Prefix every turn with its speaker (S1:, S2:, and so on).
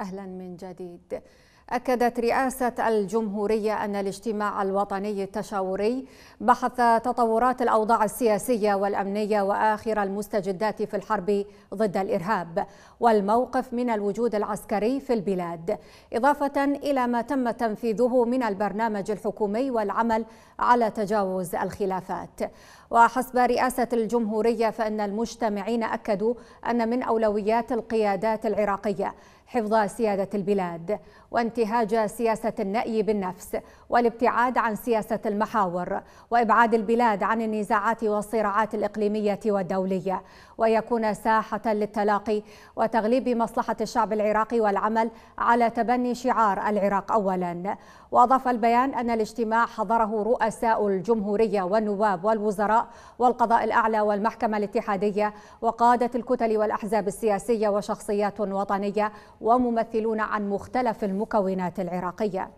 S1: أهلا من جديد أكدت رئاسة الجمهورية أن الاجتماع الوطني التشاوري بحث تطورات الأوضاع السياسية والأمنية وآخر المستجدات في الحرب ضد الإرهاب والموقف من الوجود العسكري في البلاد إضافة إلى ما تم تنفيذه من البرنامج الحكومي والعمل على تجاوز الخلافات وحسب رئاسة الجمهورية فإن المجتمعين أكدوا أن من أولويات القيادات العراقية حفظ سيادة البلاد وانت انتهاج سياسة النأي بالنفس والابتعاد عن سياسة المحاور وإبعاد البلاد عن النزاعات والصراعات الإقليمية والدولية ويكون ساحة للتلاقي وتغليب مصلحة الشعب العراقي والعمل على تبني شعار العراق أولا وأضاف البيان أن الاجتماع حضره رؤساء الجمهورية والنواب والوزراء والقضاء الأعلى والمحكمة الاتحادية وقادة الكتل والأحزاب السياسية وشخصيات وطنية وممثلون عن مختلف المكونات المعاونات العراقيه